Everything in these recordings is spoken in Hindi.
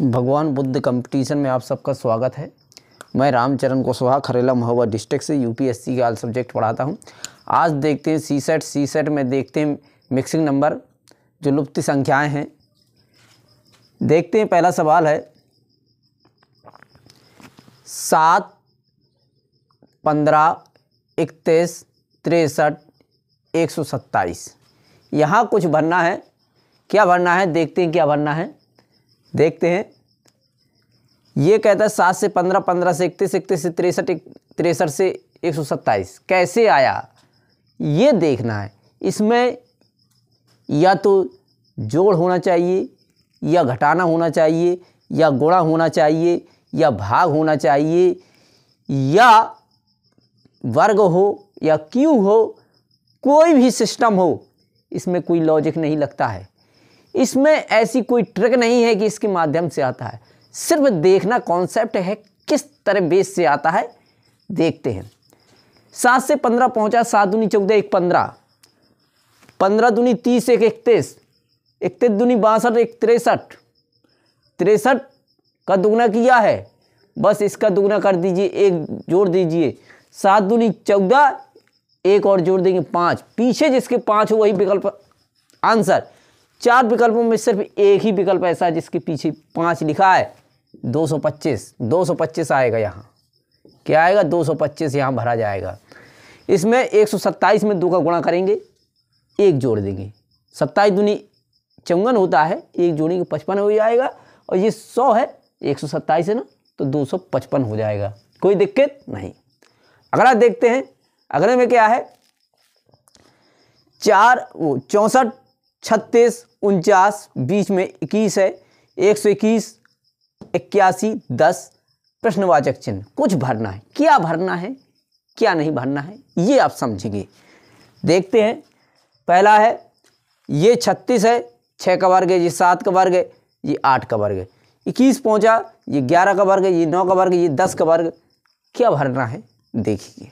भगवान बुद्ध कंपटीशन में आप सबका स्वागत है मैं रामचरण कुशवाहा खरेला महोबा डिस्ट्रिक्ट से यूपीएससी का आल सब्जेक्ट पढ़ाता हूँ आज देखते हैं सी सेट सी सेट में देखते हैं मिक्सिंग नंबर जो लुप्त संख्याएं हैं देखते हैं पहला सवाल है सात पंद्रह इकतीस तिरसठ एक सौ सत्ताईस यहाँ कुछ भरना है क्या भरना है देखते हैं क्या भरना है देखते हैं ये कहता है सात से पंद्रह पंद्रह से इकतीस इकतीस से तिरसठ तिरसठ से एक सौ सत्ताईस कैसे आया ये देखना है इसमें या तो जोड़ होना चाहिए या घटाना होना चाहिए या गुणा होना चाहिए या भाग होना चाहिए या वर्ग हो या क्यू हो कोई भी सिस्टम हो इसमें कोई लॉजिक नहीं लगता है इसमें ऐसी कोई ट्रिक नहीं है कि इसके माध्यम से आता है सिर्फ देखना कॉन्सेप्ट है किस तरह बेस से आता है देखते हैं सात से पंद्रह पहुंचा सात दूनी चौदह एक पंद्रह पंद्रह दूनी तीस एक इकतीस इकतीस दूनी बासठ एक तिरसठ तिरसठ का दुगना किया है बस इसका दुगना कर दीजिए एक जोड़ दीजिए सात दूनी चौदह एक और जोड़ देंगे पाँच पीछे जिसके पाँच हो वही विकल्प आंसर चार विकल्पों में सिर्फ एक ही विकल्प ऐसा है जिसके पीछे पाँच लिखा है 225 225 आएगा यहाँ क्या आएगा 225 यहाँ भरा जाएगा इसमें 127 में दो का गुणा करेंगे एक जोड़ देंगे सत्ताईस दुनी चौंगन होता है एक जोड़ेंगे पचपन हो जाएगा और ये सौ है एक सौ सत्ताईस है ना तो दो सौ पचपन हो जाएगा कोई दिक्कत नहीं अगला देखते हैं अगले में क्या है चार वो चौंसठ छत्तीस उनचास बीच में इक्कीस है एक सौ इक्कीस इक्यासी दस प्रश्नवाचक चिन्ह कुछ भरना है क्या भरना है क्या नहीं भरना है ये आप समझेंगे देखते हैं पहला है ये छत्तीस है छः का वर्ग है ये सात का वर्ग है ये आठ का वर्ग है इक्कीस पहुंचा ये ग्यारह का वर्ग है ये नौ का वर्ग ये दस का वर्ग क्या भरना है देखिए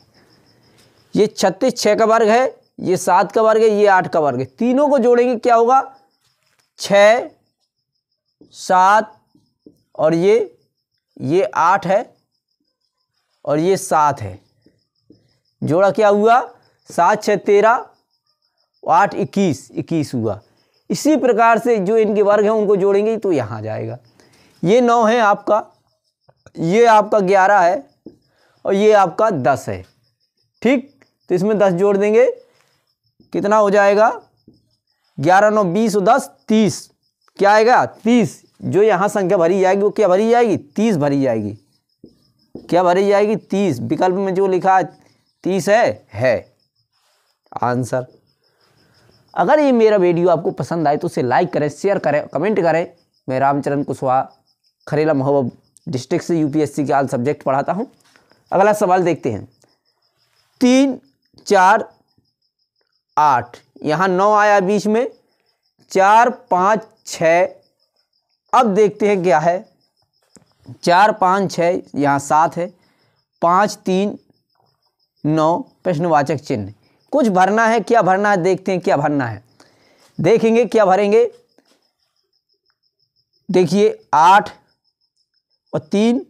ये छत्तीस छः का वर्ग है ये सात का वर्ग है ये आठ का वर्ग है तीनों को जोड़ेंगे क्या होगा छ सात और ये ये आठ है और ये सात है जोड़ा क्या हुआ सात छः तेरह आठ इक्कीस इक्कीस हुआ इसी प्रकार से जो इनके वर्ग हैं उनको जोड़ेंगे तो यहाँ जाएगा ये नौ है आपका ये आपका ग्यारह है और ये आपका दस है ठीक तो इसमें दस जोड़ देंगे कितना हो जाएगा ग्यारह नौ बीस दस तीस क्या आएगा तीस जो यहाँ संख्या भरी जाएगी वो क्या भरी जाएगी तीस भरी जाएगी क्या भरी जाएगी तीस विकल्प में जो लिखा है तीस है है आंसर अगर ये मेरा वीडियो आपको पसंद आए तो उसे लाइक करें शेयर करें कमेंट करें मैं रामचरण कुशवाहा खरेला महोबा डिस्ट्रिक्ट से यूपीएससी के आल सब्जेक्ट पढ़ाता हूँ अगला सवाल देखते हैं तीन चार आठ यहाँ नौ आया बीच में चार पाँच छ अब देखते हैं क्या है चार पाँच छ यहाँ सात है पाँच तीन नौ प्रश्नवाचक चिन्ह कुछ भरना है क्या भरना है देखते हैं क्या भरना है देखेंगे क्या भरेंगे देखिए आठ और तीन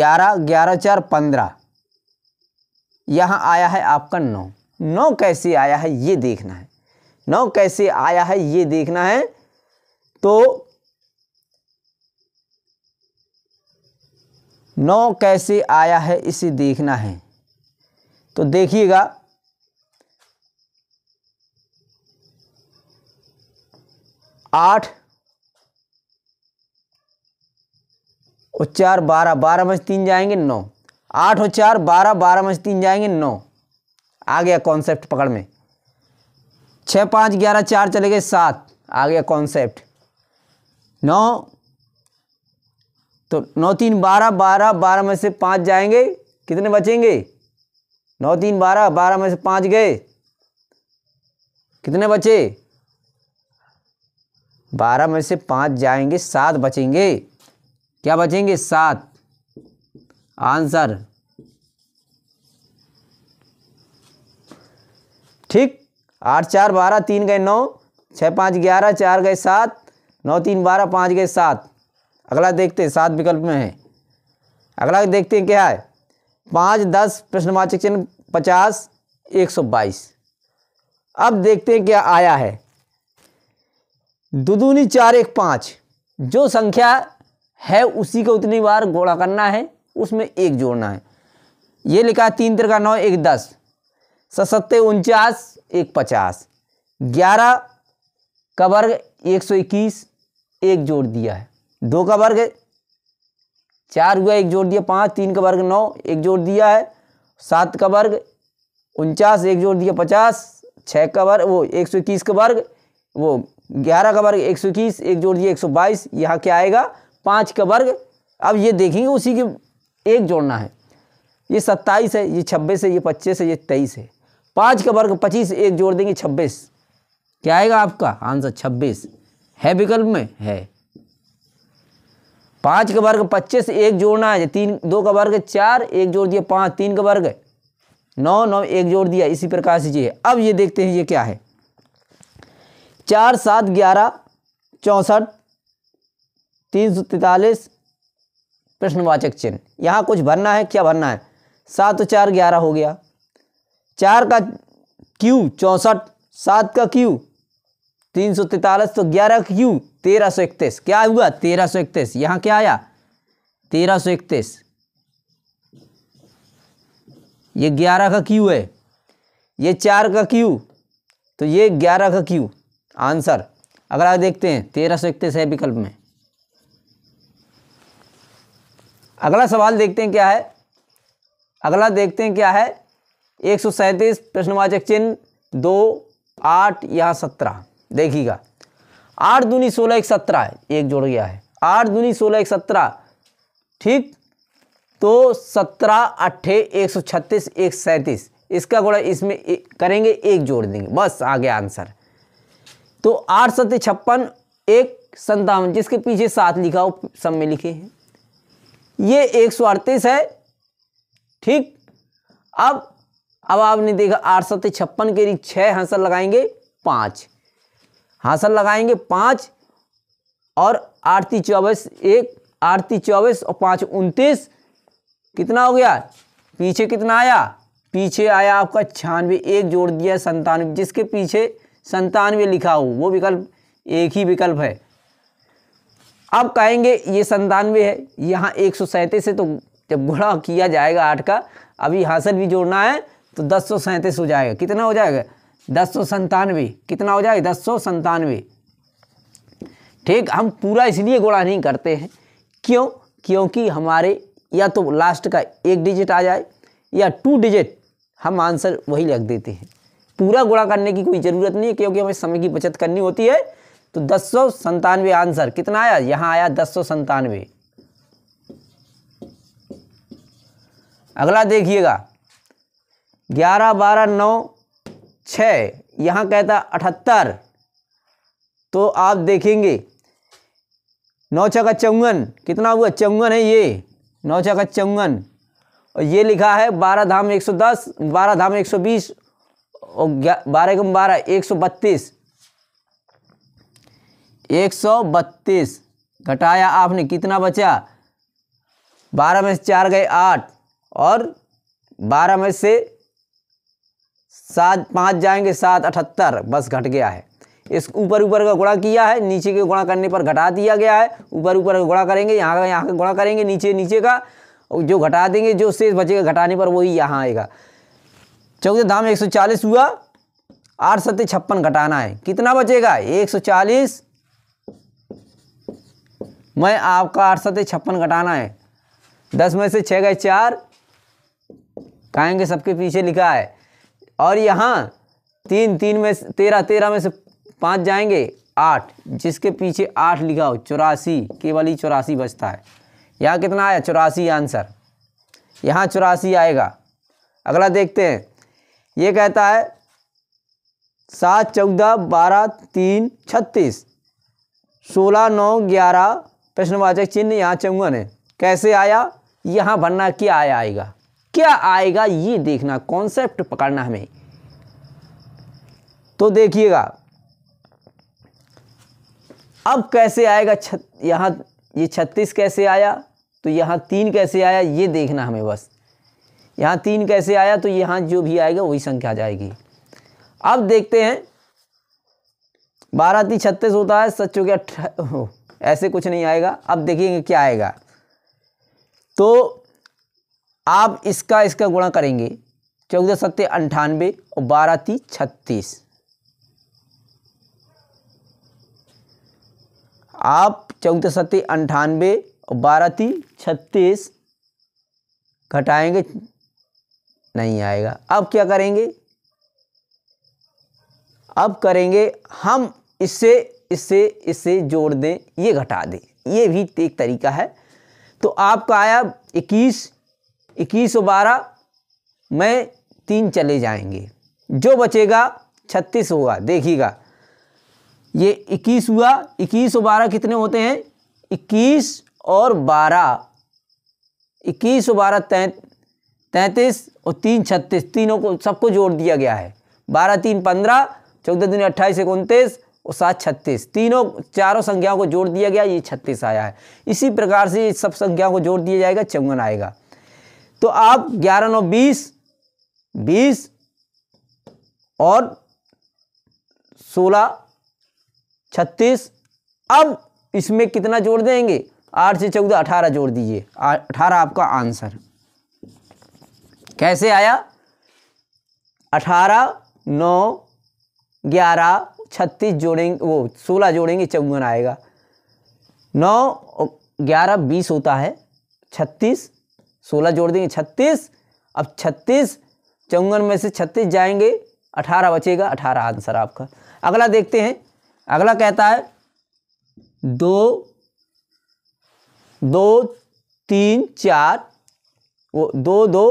ग्यारह ग्यारह चार पंद्रह यहाँ आया है आपका नौ नौ कैसे आया है ये देखना है नौ कैसे आया है ये देखना है तो नौ कैसे आया है इसे देखना है तो देखिएगा आठ और चार बारह बारह में तीन जाएंगे नौ आठ और चार बारह बारह में तीन जाएंगे नौ आ गया कॉन्सेप्ट पकड़ में छः पाँच ग्यारह चार चले गए सात आ गया कॉन्सेप्ट नौ तो नौ तीन बारह बारह बारह में से पाँच जाएंगे कितने बचेंगे नौ तीन बारह बारह में से पाँच गए कितने बचे बारह में से पाँच जाएंगे सात बचेंगे क्या बचेंगे सात आंसर ठीक आठ चार बारह तीन गए नौ छः पाँच ग्यारह चार गए सात नौ तीन बारह पाँच गए सात अगला देखते हैं सात विकल्प में है अगला देखते हैं क्या है पाँच दस प्रश्नवाचक चिन्ह पचास एक सौ बाईस अब देखते हैं क्या आया है दुदूनी चार एक पाँच जो संख्या है उसी को उतनी बार गोड़ा करना है उसमें एक जोड़ना है ये लिखा है तीन तिर का नौ एक दस सत्ते उनचास एक पचास ग्यारह का वर्ग एक सौ इक्कीस एक जोड़ दिया है दो का वर्ग चार हुआ एक जोड़ दिया पाँच तीन का वर्ग नौ एक जोड़ दिया है सात का वर्ग उनचास एक जोड़ दिया पचास छः का वर्ग वो एक सौ इक्कीस का वर्ग वो ग्यारह का वर्ग एक सौ इक्कीस एक जोड़ दिया एक सौ बाईस यहाँ क्या आएगा पाँच का वर्ग अब ये देखेंगे उसी के एक जोड़ना है ये सत्ताईस है ये छब्बीस है ये पच्चीस है ये तेईस है पाँच का वर्ग पच्चीस एक जोड़ देंगे छब्बीस क्या आएगा आपका आंसर छब्बीस है विकल्प में है पाँच का वर्ग पच्चीस एक जोड़ना है तीन दो का वर्ग चार एक जोड़ दिया पाँच तीन का वर्ग नौ नौ एक जोड़ दिया इसी प्रकार से ये अब ये देखते हैं ये क्या है चार सात ग्यारह चौंसठ तीन सौ तैतालीस प्रश्नवाचक चिन्ह यहाँ कुछ भरना है क्या भरना है सात तो चार ग्यारह हो गया चार का क्यू चौंसठ सात का क्यू तीन सौ तैतालीस तो ग्यारह का क्यू तेरह सौ इकतीस क्या हुआ तेरह सौ इकतीस यहाँ क्या आया तेरह सौ इकतीस ये ग्यारह का क्यू है ये चार का क्यू तो ये ग्यारह का क्यू आंसर अगर आप देखते हैं तेरह सौ इकतीस है विकल्प में अगला सवाल देखते हैं क्या है अगला देखते हैं क्या है एक सौ सैंतीस प्रश्नवाचक चिन्ह दो आठ यहाँ सत्रह देखिएगा आठ दूनी सोलह एक सत्रह एक जोड़ गया है आठ दूनी सोलह एक सत्रह ठीक तो सत्रह अट्ठे एक सौ छत्तीस एक सैंतीस इसका गुणा इसमें एक, करेंगे एक जोड़ देंगे बस आ गया आंसर तो आठ सत्य छप्पन एक संतावन जिसके पीछे सात लिखा हो सब में लिखे हैं ये एक सौ अड़तीस है ठीक अब अब आपने देखा आठ सत्य छप्पन के लिए छः हासिल लगाएंगे पाँच हासिल लगाएंगे पाँच और आरती चौबीस एक आरती चौबीस और पाँच उनतीस कितना हो गया पीछे कितना आया पीछे आया आपका छियानवे एक जोड़ दिया संतानवे जिसके पीछे संतानवे लिखा हो वो विकल्प एक ही विकल्प है अब कहेंगे ये संतानवे है यहाँ एक सौ सैंतीस है तो जब गुणा किया जाएगा आठ का अभी हासिल भी जोड़ना है तो दस सौ सैंतीस हो जाएगा कितना हो जाएगा दस सौ संतानवे कितना हो जाएगा दस सौ संतानवे ठीक हम पूरा इसलिए गुणा नहीं करते हैं क्यों क्योंकि हमारे या तो लास्ट का एक डिजिट आ जाए या टू डिजिट हम आंसर वही लग देते हैं पूरा गुणा करने की कोई ज़रूरत नहीं है क्योंकि हमें समय की बचत करनी होती है तो दस सौ संतानवे आंसर कितना आया यहाँ आया दस सौ संतानवे अगला देखिएगा ग्यारह बारह नौ छः यहाँ कहता अठहत्तर तो आप देखेंगे नौ छ का चौवन कितना हुआ चौवन है ये नौ छ का चौवन और ये लिखा है बारह धाम एक सौ दस बारह धाम एक सौ बीस और बारह कम बारह एक सौ बत्तीस एक सौ बत्तीस घटाया आपने कितना बचा बारह में से चार गए आठ और बारह में से सात पाँच जाएंगे सात अठहत्तर बस घट गया है इस ऊपर ऊपर का गुणा किया है नीचे के गुणा करने पर घटा दिया गया है ऊपर ऊपर का गुणा करेंगे यहाँ का यहाँ का गुणा करेंगे नीचे नीचे का जो घटा देंगे जो शेष बचेगा घटाने पर वही यहाँ आएगा चौदह धाम चालीस हुआ आठ सत्य छप्पन घटाना है कितना बचेगा चालीस मैं आपका आठ सत्य छप्पन घटाना है दस में से छः गए चार कहेंगे सबके पीछे लिखा है और यहाँ तीन तीन में तेरह तेरह में से पाँच जाएंगे आठ जिसके पीछे आठ लिखा हो चौरासी केवल ही चौरासी बचता है यहाँ कितना आया चौरासी आंसर यहाँ चौरासी आएगा अगला देखते हैं ये कहता है सात चौदह बारह तीन छत्तीस सोलह नौ ग्यारह प्रश्नवाचक चिन्ह यहाँ चौवन है कैसे आया यहाँ भरना क्या आया आएगा क्या आएगा ये देखना कॉन्सेप्ट पकड़ना हमें तो देखिएगा अब कैसे आएगा छत यहाँ ये छत्तीस कैसे आया तो यहाँ तीन कैसे आया ये देखना हमें बस यहाँ तीन कैसे आया तो यहाँ जो भी आएगा वही संख्या आ जाएगी अब देखते हैं बारह ती छत्तीस होता है सच हो गया ऐसे कुछ नहीं आएगा अब देखेंगे क्या आएगा तो आप इसका इसका गुणा करेंगे चौदह सत्य अंठानवे और बारह ती छत्तीस आप चौदह सत्य अंठानवे और बारह ती छत्तीस घटाएंगे नहीं आएगा अब क्या करेंगे अब करेंगे हम इससे इससे इससे जोड़ दें ये घटा दें ये भी एक तरीका है तो आपका आया इक्कीस इक्कीस और बारह में तीन चले जाएंगे जो बचेगा छत्तीस होगा देखिएगा ये इक्कीस हुआ इक्कीस और बारह कितने होते हैं इक्कीस और बारह इक्कीस और बारह तै तैंतीस और तीन छत्तीस तीनों को सबको जोड़ दिया गया है बारह तीन पंद्रह चौदह दिन अट्ठाईस एक उनतीस और सात छत्तीस तीनों चारों संख्याओं को जोड़ दिया गया ये छत्तीस आया है इसी प्रकार से सब संख्याओं को जोड़ दिया जाएगा चौवन आएगा तो आप ग्यारह नौ बीस बीस और सोलह छत्तीस अब इसमें कितना जोड़ देंगे आठ से चौदह अठारह जोड़ दीजिए अठारह आपका आंसर कैसे आया अठारह नौ ग्यारह छत्तीस जोड़ेंगे वो सोलह जोड़ेंगे चौवन आएगा नौ ग्यारह बीस होता है छत्तीस सोलह जोड़ देंगे छत्तीस अब छत्तीस चौवन में से छत्तीस जाएंगे अठारह बचेगा अठारह आंसर आपका अगला देखते हैं अगला कहता है दो दो तीन चार वो दो दो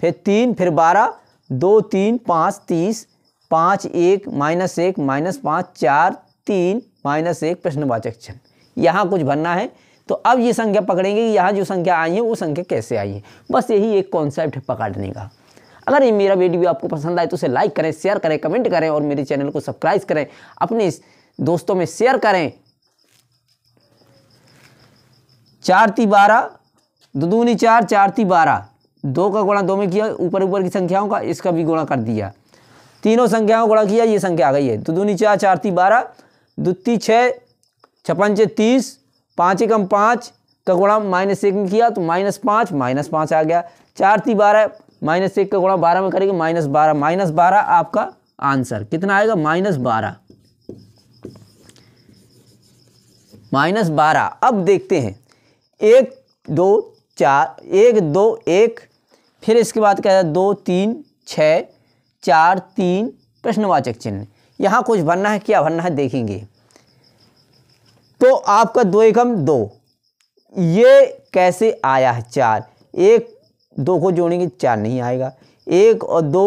फिर तीन फिर बारह दो तीन पाँच तीस पाँच एक माइनस एक माइनस पाँच चार तीन माइनस एक प्रश्नवाचक चिन्ह यहाँ कुछ भरना है तो अब ये संख्या पकड़ेंगे कि यहाँ जो संख्या आई है वो संख्या कैसे आई है बस यही एक कॉन्सेप्ट है पकड़ने का अगर ये मेरा वीडियो आपको पसंद आए तो उसे लाइक करें शेयर करें कमेंट करें और मेरे चैनल को सब्सक्राइब करें अपने दोस्तों में शेयर करें चार ती बारह दो दूनी चार चार ती बारह दो का गुणा दो में किया ऊपर ऊपर की संख्याओं का इसका भी गुणा कर दिया तीनों संख्याओं गुणा किया ये संख्या आ गई है दो दूनी चार चार ती बारह दुत्ती छः छपन छः तीस पाँच एकम पाँच का गुणा माइनस एक में किया तो माइनस पाँच माइनस पाँच आ गया चार ती बारह माइनस एक का गुणा बारह में करेंगे माइनस बारह माइनस बारह आपका आंसर कितना आएगा माइनस बारह माइनस बारह अब देखते हैं एक दो चार एक दो एक फिर इसके बाद क्या दो तीन छः चार तीन प्रश्नवाचक चिन्ह यहाँ कुछ भरना है क्या भरना है देखेंगे तो आपका दो एकम दो ये कैसे आया है चार एक दो को जोड़ेंगे चार नहीं आएगा एक और दो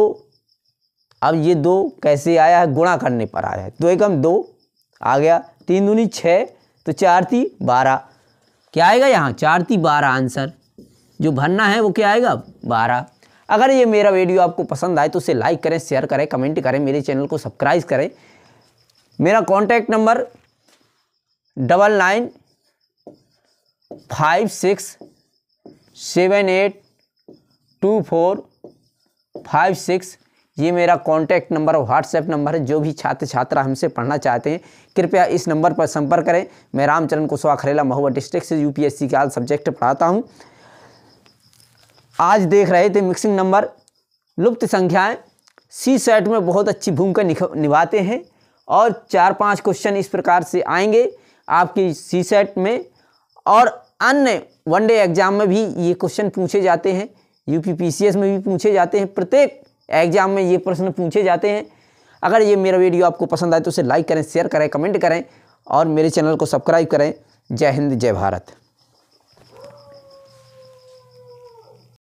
अब ये दो कैसे आया है गुणा करने पर आया है दो एकम दो आ गया तीन दूनी छः तो चार ती बारह क्या आएगा यहाँ चार ती बारह आंसर जो भरना है वो क्या आएगा बारह अगर ये मेरा वीडियो आपको पसंद आए तो उसे लाइक करें शेयर करें कमेंट करें मेरे चैनल को सब्सक्राइब करें मेरा contact number double nine five six seven eight two four five six ये मेरा कॉन्टैक्ट नंबर और व्हाट्सएप नंबर है जो भी छात्र छात्रा हमसे पढ़ना चाहते हैं कृपया इस नंबर पर संपर्क करें मैं रामचरण कुशवाहा खरेला महुआ डिस्ट्रिक्ट से यूपीएससी के आल सब्जेक्ट पढ़ाता हूँ आज देख रहे थे मिक्सिंग नंबर लुप्त संख्याएं सी सेट में बहुत अच्छी भूमिका निभाते हैं और चार पांच क्वेश्चन इस प्रकार से आएंगे आपकी सी सेट में और अन्य वनडे एग्जाम में भी ये क्वेश्चन पूछे जाते हैं यूपीपीसीएस में भी पूछे जाते हैं प्रत्येक एग्जाम में ये प्रश्न पूछे जाते हैं अगर ये मेरा वीडियो आपको पसंद आए तो उसे लाइक करें शेयर करें कमेंट करें और मेरे चैनल को सब्सक्राइब करें जय हिंद जय भारत